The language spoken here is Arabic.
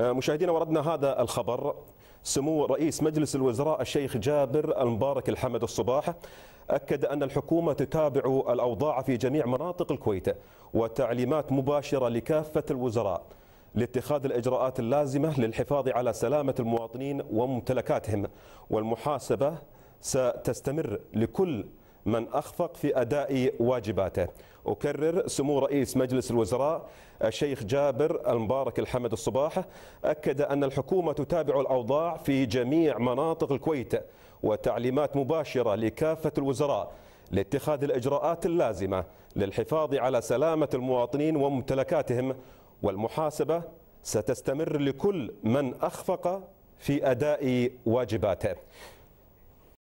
آه، مشاهدينا وردنا هذا الخبر سمو رئيس مجلس الوزراء الشيخ جابر المبارك الحمد الصباح أكد أن الحكومة تتابع الأوضاع في جميع مناطق الكويت وتعليمات مباشرة لكافة الوزراء لاتخاذ الإجراءات اللازمة للحفاظ على سلامة المواطنين وممتلكاتهم والمحاسبة ستستمر لكل من أخفق في أداء واجباته أكرر سمو رئيس مجلس الوزراء الشيخ جابر المبارك الحمد الصباح أكد أن الحكومة تتابع الأوضاع في جميع مناطق الكويت وتعليمات مباشرة لكافة الوزراء لاتخاذ الإجراءات اللازمة للحفاظ على سلامة المواطنين وممتلكاتهم والمحاسبة ستستمر لكل من أخفق في أداء واجباته